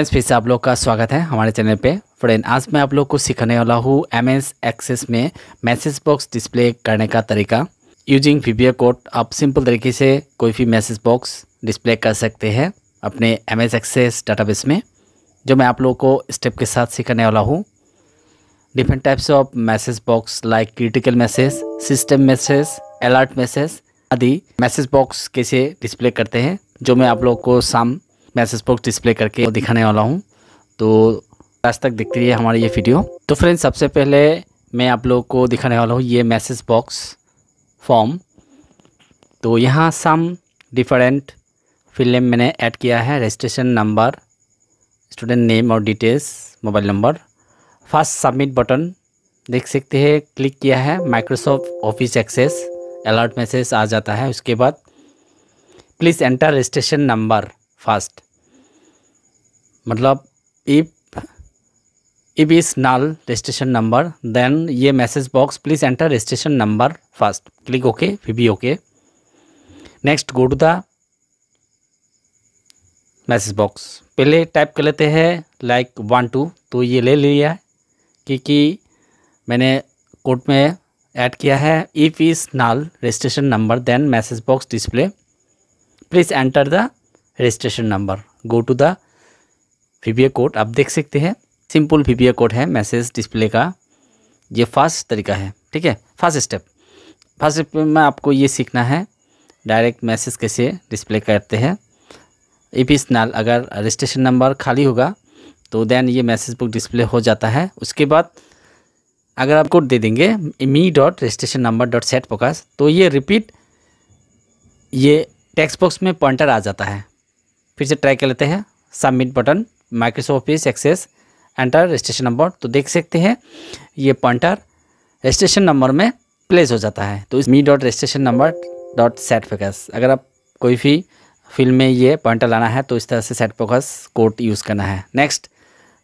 friends फिर से आप लोग का स्वागत है हमारे चैनल पे फ्रेंड आज मैं आप लोग को सिखाने वाला हूँ एम एस एक्सेस में मैसेज बॉक्स डिस्प्ले करने का तरीका यूजिंग वीडियो कोड आप सिंपल तरीके से कोई भी मैसेज बॉक्स डिस्प्ले कर सकते हैं अपने एम एस एक्सेस डाटाबेस में जो मैं आप लोग को स्टेप के साथ सिखाने वाला हूँ different types of message box like critical message system message alert message आदि मैसेज बॉक्स कैसे डिस्प्ले करते हैं जो मैं आप लोग को शाम मैसेज बॉक्स डिस्प्ले करके दिखाने वाला हूँ तो आज तक दिखती रही है हमारी ये वीडियो तो फ्रेंड्स सबसे पहले मैं आप लोग को दिखाने वाला हूँ ये मैसेज बॉक्स फॉर्म तो यहाँ सम डिफरेंट फिल्म मैंने ऐड किया है रजिस्ट्रेशन नंबर स्टूडेंट नेम और details mobile number first submit button देख सकते हैं क्लिक किया है Microsoft Office access alert message आ जाता है उसके बाद please enter registration number fast मतलब if if is null registration number then ये message box please enter registration number fast click okay फिर भी okay next go to the message box पहले टाइप कर लेते हैं लाइक वन टू तो ये ले लिया है क्योंकि मैंने कोड में ऐड किया है if is null registration number then message box display please enter the registration number go to the VBA code आप देख सकते हैं सिंपल फीबिया कोड है मैसेज डिस्प्ले का ये फास्ट तरीका है ठीक है फर्स्ट स्टेप फर्स्ट स्टेप में आपको ये सीखना है डायरेक्ट मैसेज कैसे डिस्प्ले करते हैं इस नाल अगर रजिस्ट्रेशन नंबर खाली होगा तो देन ये मैसेज बुक डिस्प्ले हो जाता है उसके बाद अगर आप कोड दे देंगे me dot registration number dot set focus तो ये रिपीट ये टेक्स्ट बॉक्स में पॉइंटर आ जाता है फिर से ट्राई कर लेते हैं submit button Microsoft Office access enter registration number तो देख सकते हैं ये पॉइंटर रजिस्ट्रेशन नंबर में प्लेस हो जाता है तो इस me dot registration number dot set focus अगर आप कोई भी फिल्म में ये पॉइंटर लाना है तो इस तरह से सेट फोकस कोड यूज़ करना है नेक्स्ट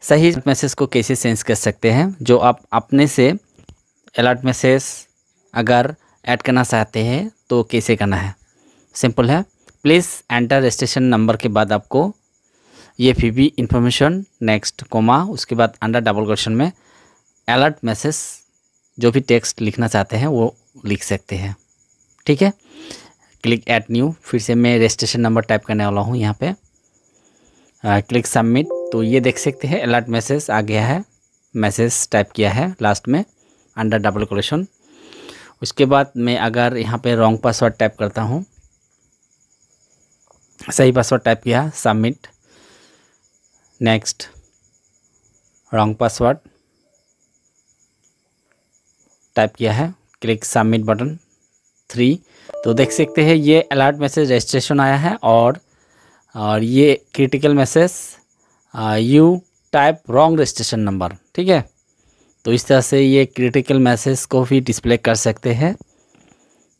सही मैसेज को कैसे सेंस कर सकते हैं जो आप अपने से अलर्ट मैसेज अगर ऐड करना चाहते हैं तो कैसे करना है सिंपल है प्लीज़ एंटर रजिस्ट्रेशन नंबर के बाद आपको ये फी भी इन्फॉर्मेशन नेक्स्ट कोमा उसके बाद अंडर डबल क्वेश्चन में अलर्ट मैसेज जो भी टेक्स्ट लिखना चाहते हैं वो लिख सकते हैं ठीक है क्लिक एट न्यू फिर से मैं रजिस्ट्रेशन नंबर टाइप करने वाला हूँ यहाँ पे आ, क्लिक सबमिट तो ये देख सकते हैं अलर्ट मैसेज आ गया है मैसेज टाइप किया है लास्ट में अंडर डबल क्वेश्चन उसके बाद मैं अगर यहाँ पर रॉन्ग पासवर्ड टाइप करता हूँ सही पासवर्ड टाइप किया submit next wrong password type किया है क्लिक सबमिट बटन थ्री तो देख सकते हैं ये अलर्ट मैसेज रजिस्ट्रेशन आया है और और ये critical message you type wrong registration number ठीक है तो इस तरह से ये क्रिटिकल मैसेज को भी डिस्प्ले कर सकते हैं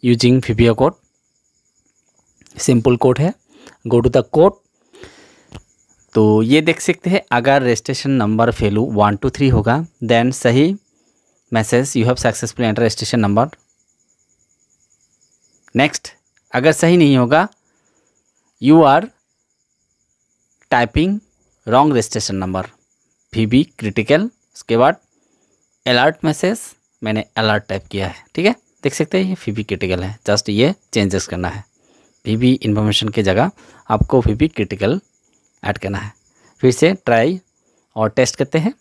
using VBA code simple code है गो टू द कोर्ट तो ये देख सकते हैं अगर registration number value one two three होगा देन सही message you have successful enter registration number next अगर सही नहीं होगा you are typing wrong registration number V B critical उसके बाद अलर्ट मैसेज मैंने अलर्ट टाइप किया है ठीक है देख सकते हैं ये फी बी क्रिटिकल है जस्ट ये चेंजेस करना है वी इन्फॉर्मेशन की जगह आपको वी क्रिटिकल ऐड करना है फिर से ट्राई और टेस्ट करते हैं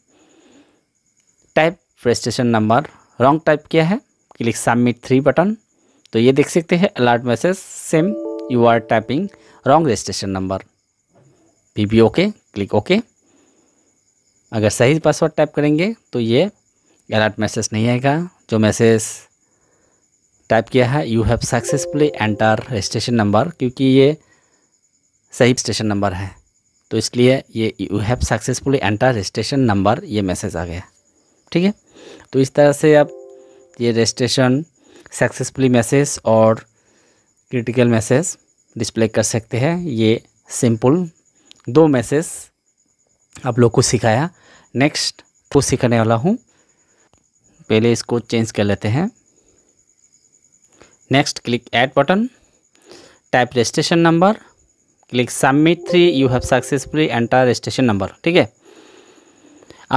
type registration number wrong type किया है क्लिक सबमिट थ्री बटन तो ये देख सकते हैं alert message same you are typing wrong registration number फिर भी ओके क्लिक ओके अगर सही पासवर्ड टाइप करेंगे तो ये अलर्ट मैसेज नहीं आएगा जो मैसेज टाइप किया है you have successfully enter station number क्योंकि ये सही स्टेशन नंबर है तो इसलिए ये you have successfully enter station number ये मैसेज आ गया ठीक है तो इस तरह से आप ये रजिस्ट्रेशन सक्सेसफुली मैसेज और क्रिटिकल मैसेज डिस्प्ले कर सकते हैं ये सिंपल दो मैसेज आप लोग को सिखाया नेक्स्ट को सिखाने वाला हूँ पहले इसको चेंज कर लेते हैं next click add button type registration number click submit 3 you have successfully entered registration number ठीक है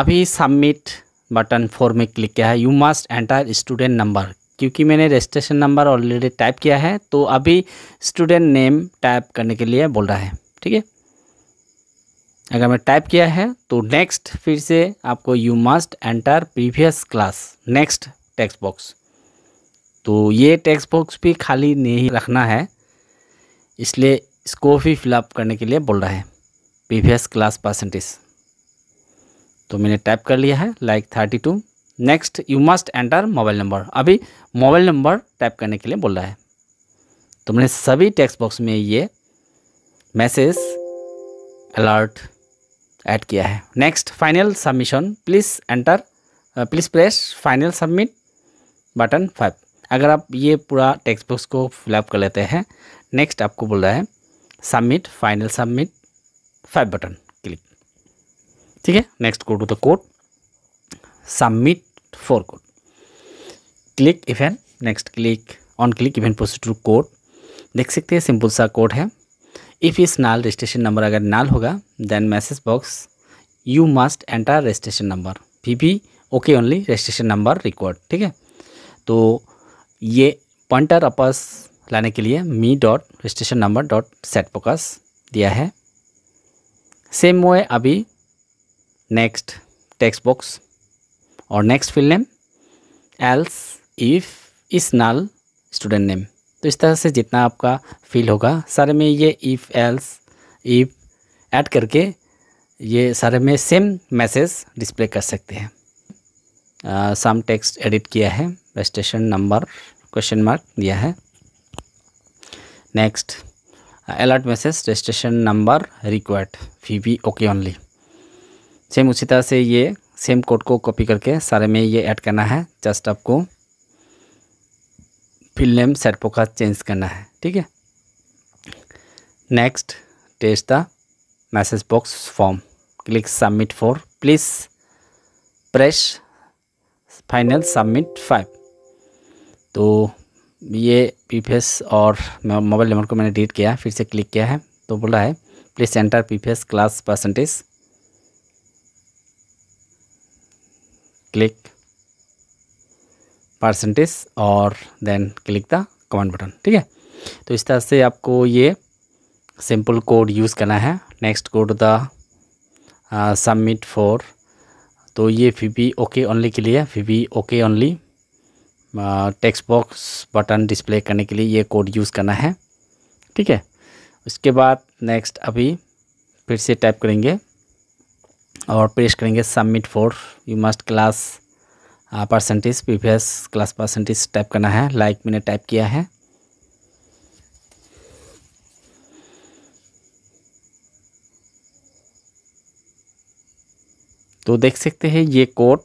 अभी submit बटन फोर में क्लिक किया है you must enter student number क्योंकि मैंने रजिस्ट्रेशन नंबर ऑलरेडी टाइप किया है तो अभी स्टूडेंट नेम टाइप करने के लिए बोल रहा है ठीक है अगर मैं टाइप किया है तो नेक्स्ट फिर से आपको you must enter previous class next text box तो ये टेक्स्ट बॉक्स भी खाली नहीं रखना है इसलिए इसको भी फिलअप करने के लिए बोल रहा है प्रीवियस क्लास परसेंटेज तो मैंने टाइप कर लिया है like thirty two next you must enter mobile number अभी मोबाइल नंबर टाइप करने के लिए बोल रहा है तो मैंने सभी टेक्स्ट बॉक्स में ये मैसेज अलर्ट ऐड किया है next final submission please enter please press final submit button five अगर आप ये पूरा टेक्स्ट बुक्स को फिलअप कर लेते हैं नेक्स्ट आपको बोल रहा है submit final submit five button click ठीक है next go to the code submit four code click event next click on click event proceed code देख सकते हैं सिंपल सा कोड है इफ़ इस नाल रजिस्ट्रेशन नंबर अगर नाल होगा then message box you must enter registration number V P okay only registration number record ठीक है तो ये पॉइंटर अपस लाने के लिए me dot registration number dot set focus दिया है सेम वे अभी नेक्स्ट टेक्स्ट बॉक्स और next field name else if is null student name तो इस तरह से जितना आपका फील होगा सारे में ये इफ़ एल्स इफ़ ऐड करके ये सारे में सेम मैसेज डिस्प्ले कर सकते हैं सम टेक्स्ट एडिट किया है स्टेशन नंबर क्वेश्चन मार्क दिया है next alert message registration number required V V okay only same उसी तरह से ये सेम कोड को कॉपी करके सारे में ये ऐड करना है जस्ट आपको फिल नेम सेट पोका चेंज करना है ठीक है next test the message box form click submit for please press final submit five तो ये पी और मोबाइल नंबर को मैंने डिलीट किया फिर से क्लिक किया है तो बोला है please enter P class percentage click percentage और then click the command button ठीक है तो इस तरह से आपको ये सिंपल कोड यूज़ करना है next code the submit for तो ये फी ओके ओनली के लिए V okay only text box button display करने के लिए ये कोड यूज़ करना है ठीक है उसके बाद नेक्स्ट अभी फिर से टाइप करेंगे और पेश करेंगे submit for you must class percentage previous class percentage type करना है लाइक like मैंने टाइप किया है तो देख सकते हैं ये कोड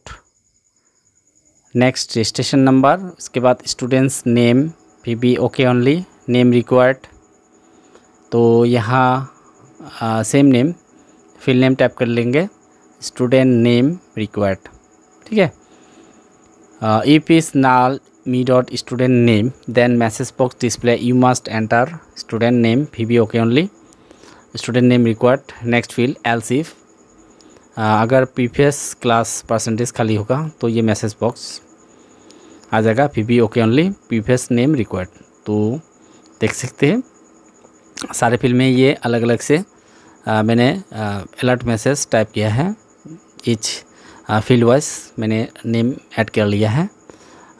नेक्स्ट रजिस्ट्रेशन नंबर उसके बाद students name P B okay only name required तो यहाँ same name fill name type कर लेंगे स्टूडेंट नेम रिक्वायर्ड ठीक है ई P is null me dot student name then message box display you must enter student name P B okay only student name required next field elseif अगर previous class percentage खाली होगा तो ये message box आ जाएगा P P okay only पीफेस name required तो देख सकते हैं सारे फील्ड में ये अलग अलग से आ, मैंने अलर्ट मैसेज टाइप किया है इच फील्ड वाइज मैंने नेम ऐड कर लिया है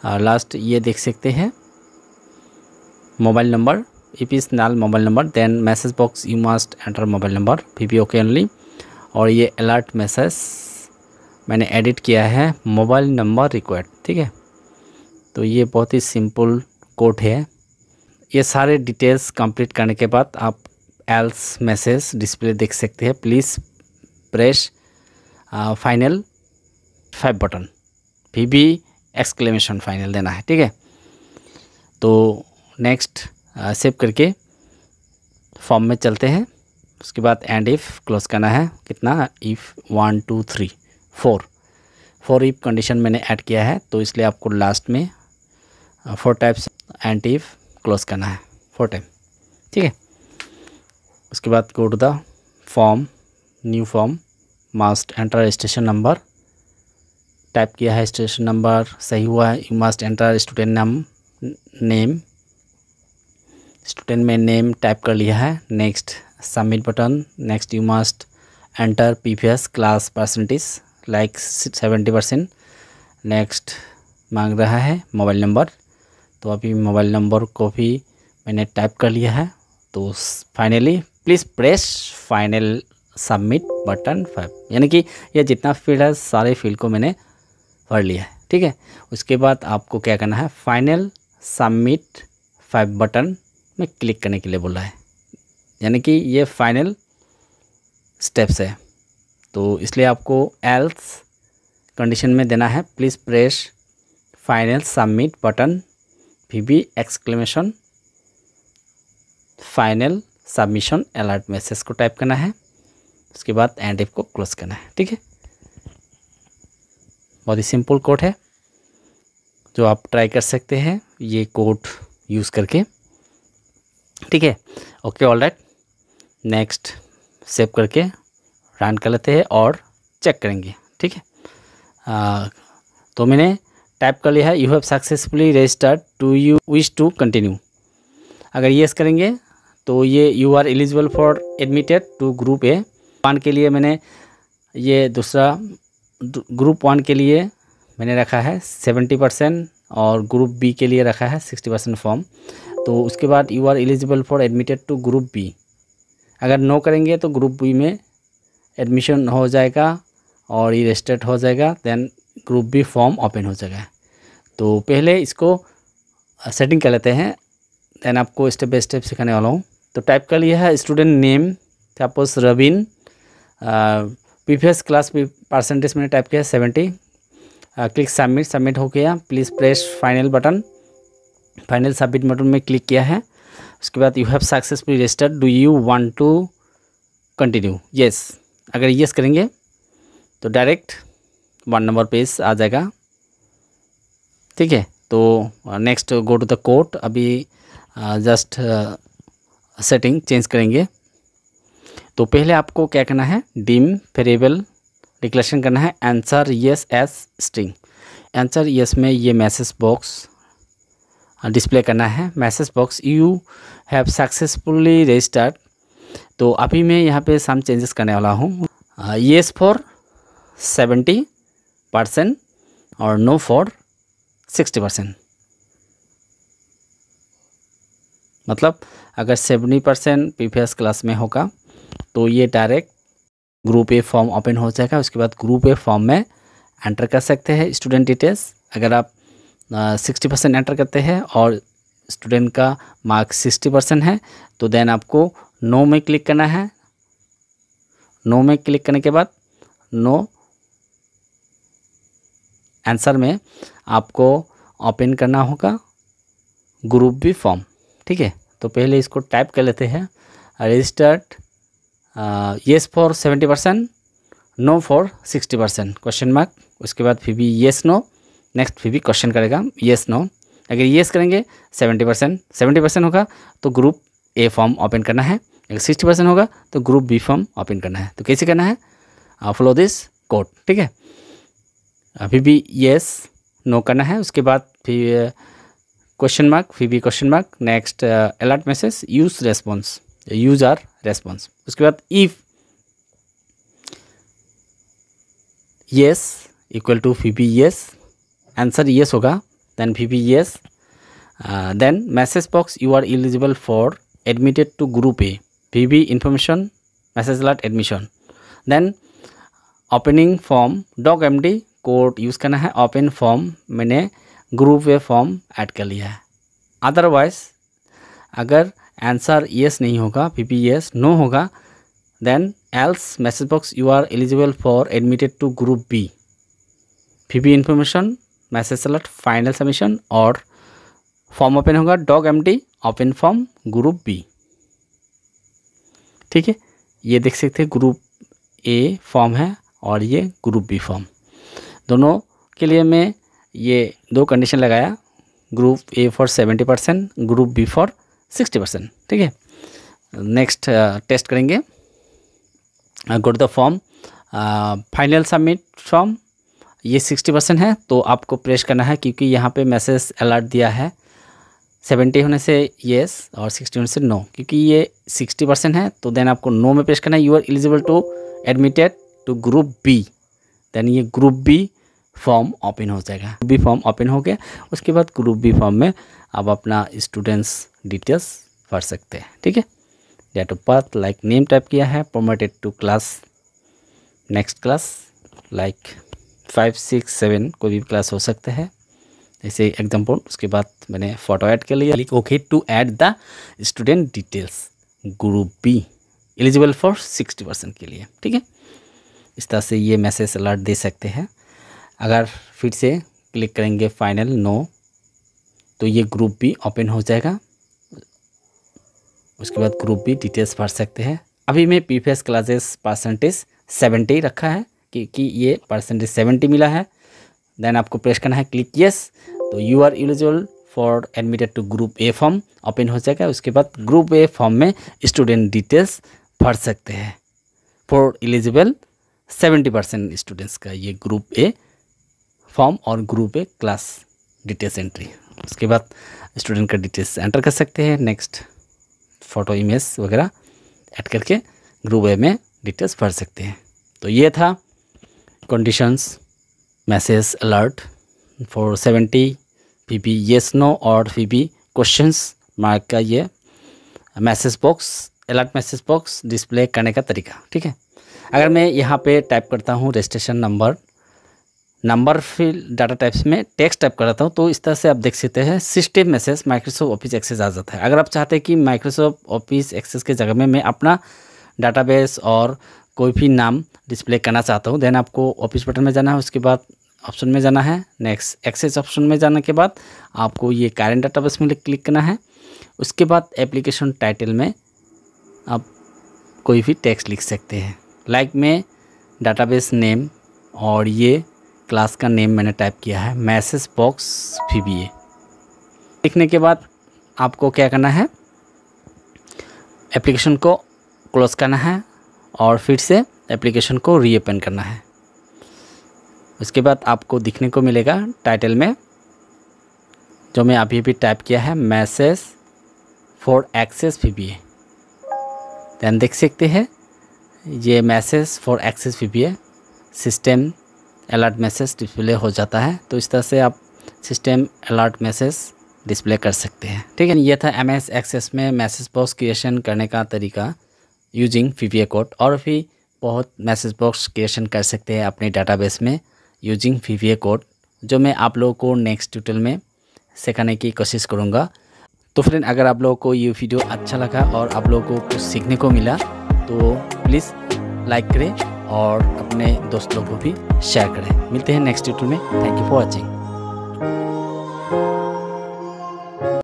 आ, लास्ट ये देख सकते हैं mobile number if is null mobile number then message box you must enter mobile number P P okay only और ये अलर्ट मैसेज मैंने एडिट किया है मोबाइल नंबर रिक्वायर्ड ठीक है तो ये बहुत ही सिंपल कोड है ये सारे डिटेल्स कंप्लीट करने के बाद आप एल्स मैसेज डिस्प्ले देख सकते हैं please press final five button फिर भी एक्सक्लेमेशन फाइनल देना है ठीक है तो नेक्स्ट सेव uh, करके फॉर्म में चलते हैं उसके बाद एंड इफ़ क्लोज करना है कितना if one two three four four if condition मैंने ऐड किया है तो इसलिए आपको लास्ट में फोर टाइप्स एंड क्लोज करना है फोर टाइम ठीक है उसके बाद go to the form new form must enter station number type किया है स्टेशन नंबर सही हुआ है यू मस्ट एंटर स्टूडेंट नाम नेम स्टूडेंट में नेम टाइप कर लिया है next submit button next you must enter PPS class percentage like seventy percent next मांग रहा है मोबाइल नंबर तो अभी मोबाइल नंबर को भी मैंने टाइप कर लिया है तो finally please press final submit button five यानी कि यह जितना फील्ड है सारे फील्ड को मैंने भर लिया है ठीक है उसके बाद आपको क्या करना है फाइनल सबमिट फाइव बटन में क्लिक करने के लिए बोला है यानी कि ये फाइनल स्टेप्स है तो इसलिए आपको एल्स कंडीशन में देना है please press final submit button VB exclamation final submission alert message को टाइप करना है उसके बाद एंड एफ को क्लोज करना है ठीक है बहुत ही सिंपल कोड है जो आप ट्राई कर सकते हैं ये कोड यूज़ करके ठीक है okay all right next save करके रन कर लेते हैं और चेक करेंगे ठीक है तो मैंने टाइप कर लिया है you have successfully registered to you wish to continue अगर येस करेंगे तो ये you are eligible for admitted to group A one के लिए मैंने ये दूसरा ग्रुप वन के लिए मैंने रखा है सेवेंटी परसेंट और ग्रुप बी के लिए रखा है सिक्सटी परसेंट फॉर्म तो उसके बाद you are eligible for admitted to group B अगर नो करेंगे तो ग्रुप बी में एडमिशन हो जाएगा और ये रजिस्टर्ड हो जाएगा then group B form open हो जाएगा तो पहले इसको सेटिंग कर लेते हैं देन आपको स्टेप बाई स्टेप सिखाने वाला हूँ तो टाइप कर लिया है student name suppose Rabin previous class percentage मैंने टाइप किया है सेवेंटी क्लिक सबमिट सबमिट हो गया please press final button final submit button में क्लिक किया है उसके बाद you have successfully registered do you want to continue yes अगर यस करेंगे तो डायरेक्ट वन नंबर पेज आ जाएगा ठीक है तो next go to the code अभी जस्ट सेटिंग चेंज करेंगे तो पहले आपको क्या करना है डीम फेरेबल डिक्लेशन करना है answer yes as string answer yes में ये मैसेज बॉक्स डिस्प्ले करना है message box you have successfully registered तो अभी मैं यहाँ पे सम चेंजेस करने वाला हूँ येस फॉर सेवेंटी परसेंट और नो फॉर सिक्सटी परसेंट मतलब अगर सेवेंटी परसेंट पी क्लास में होगा तो ये direct group A form open हो जाएगा उसके बाद ग्रुप ए फॉर्म में एंटर कर सकते हैं स्टूडेंट डिटेल्स अगर आप सिक्सटी परसेंट एंटर करते हैं और स्टूडेंट का मार्क्स सिक्सटी परसेंट है तो देन आपको नो में क्लिक करना है नो में क्लिक करने के बाद नो आंसर में आपको ओपन करना होगा ग्रुप बी फॉर्म ठीक है तो पहले इसको टाइप कर लेते हैं registered yes for seventy percent no for sixty percent question mark उसके बाद फिर भी येस नो नेक्स्ट फिर भी क्वेश्चन करेगा येस नो अगर येस करेंगे सेवेंटी परसेंट सेवेंटी परसेंट होगा तो ग्रुप ए फॉर्म ओपन करना है अगर सिक्सटी परसेंट होगा तो ग्रुप बी फॉर्म ओपन करना है तो कैसे करना है फॉलो दिस कोड ठीक है अभी भी यस नो करना है उसके बाद फिर क्वेश्चन uh, मार्क फिर भी question mark next alert message use response user response उसके बाद if yes equal to V B yes answer yes होगा then V B yes then message box you are eligible for admitted to group A V B information message alert admission then opening form doc M D code use करना है open form मैंने group वे form add कर लिया है otherwise अगर answer yes नहीं होगा पी पी येस नो होगा then else message box you are eligible for admitted to group B P P information message select final submission और फॉर्म ओपन होगा doc M T open form group B ठीक है ये देख सकते हैं group A form है और ये ग्रुप बी फॉर्म दोनों के लिए मैं ये दो कंडीशन लगाया group A for seventy percent group B for sixty percent ठीक है नेक्स्ट टेस्ट uh, करेंगे good the form final submit form ये सिक्सटी परसेंट है तो आपको प्रेस करना है क्योंकि यहाँ पे मैसेज अलर्ट दिया है सेवेंटी होने से येस और सिक्सटी होने से नो क्योंकि ये सिक्सटी परसेंट है तो देन आपको नो में पेश करना है you are eligible to admitted to group B then ये ग्रुप बी फॉर्म ओपन हो जाएगा ग्रुप बी फॉर्म ओपन हो गया उसके बाद ग्रुप बी फॉर्म में आप अपना स्टूडेंट्स डिटेल्स भर सकते हैं ठीक है date of birth like name type किया है promoted to class next class like five six seven कोई भी क्लास हो सकते हैं ऐसे एग्जाम्पल उसके बाद मैंने फोटो ऐड कर लिया okay to add the student details group B eligible for sixty percent के लिए ठीक है इस तरह से ये मैसेज अलर्ट दे सकते हैं अगर फिर से क्लिक करेंगे फाइनल नो तो ये ग्रुप भी ओपन हो जाएगा उसके बाद ग्रुप भी डिटेल्स भर सकते हैं अभी मैं पी क्लासेस परसेंटेज सेवेंटी रखा है क्योंकि ये परसेंटेज सेवेंटी मिला है देन आपको प्रेस करना है क्लिक यस तो you are eligible for admitted to group A form open हो जाएगा उसके बाद ग्रुप ए फॉर्म में स्टूडेंट डिटेल्स भर सकते हैं for eligible seventy percent students का ये ग्रुप ए फॉर्म और group A class details entry उसके बाद स्टूडेंट का डिटेल्स एंटर कर सकते हैं नेक्स्ट फ़ोटो इमेज वगैरह ऐड करके ग्रुप ए में डिटेल्स भर सकते हैं तो ये था conditions message alert for seventy P P yes no और पी पी क्वेश्चन मार्क का ये message box alert message box display करने का तरीका ठीक है अगर मैं यहाँ पे टाइप करता हूँ रजिस्ट्रेशन नंबर नंबर फिर डाटा टाइप्स में टेक्स्ट टाइप कराता हूँ तो इस तरह से आप देख सकते हैं system message Microsoft Office access आ जाता है अगर आप चाहते हैं कि माइक्रोसॉफ्ट ऑफिस एक्सेस के जगह में मैं अपना डाटाबेस और कोई भी नाम डिस्प्ले करना चाहता हूँ देन आपको ऑफिस बटन में जाना है उसके बाद ऑप्शन में जाना है नेक्स्ट एक्सेस ऑप्शन में जाने के बाद आपको ये कारेंट डाटाबेस में क्लिक करना है उसके बाद एप्लीकेशन टाइटल में आप कोई भी टेक्स्ट लिख सकते हैं लाइक like में डाटाबेस नेम और ये क्लास का नेम मैंने टाइप किया है message box V B A लिखने के बाद आपको क्या करना है एप्लीकेशन को क्लोज करना है और फिर से एप्लीकेशन को रीओपन करना है उसके बाद आपको दिखने को मिलेगा टाइटल में जो मैं अभी अभी टाइप किया है message for access V B A देख सकते हैं ये message for access V system alert message display हो जाता है तो इस तरह से आप सिस्टम अलर्ट मैसेज डिस्प्ले कर सकते हैं ठीक है ये था एम एस एक्सेस में मैसेज बॉक्स क्रिएशन करने का तरीका यूजिंग वी कोड और भी बहुत मैसेज बॉक्स क्रिएशन कर सकते हैं अपने डाटाबेस में यूजिंग वी कोड जो मैं आप लोगों को नेक्स्ट ट्यूटल में सिखाने की कोशिश करूँगा तो फ्रेंड अगर आप लोगों को ये वीडियो अच्छा लगा और आप लोगों को कुछ सीखने को मिला तो प्लीज़ लाइक करें और अपने दोस्तों को भी शेयर करें मिलते हैं नेक्स्ट यूट्यूब में थैंक यू फॉर वॉचिंग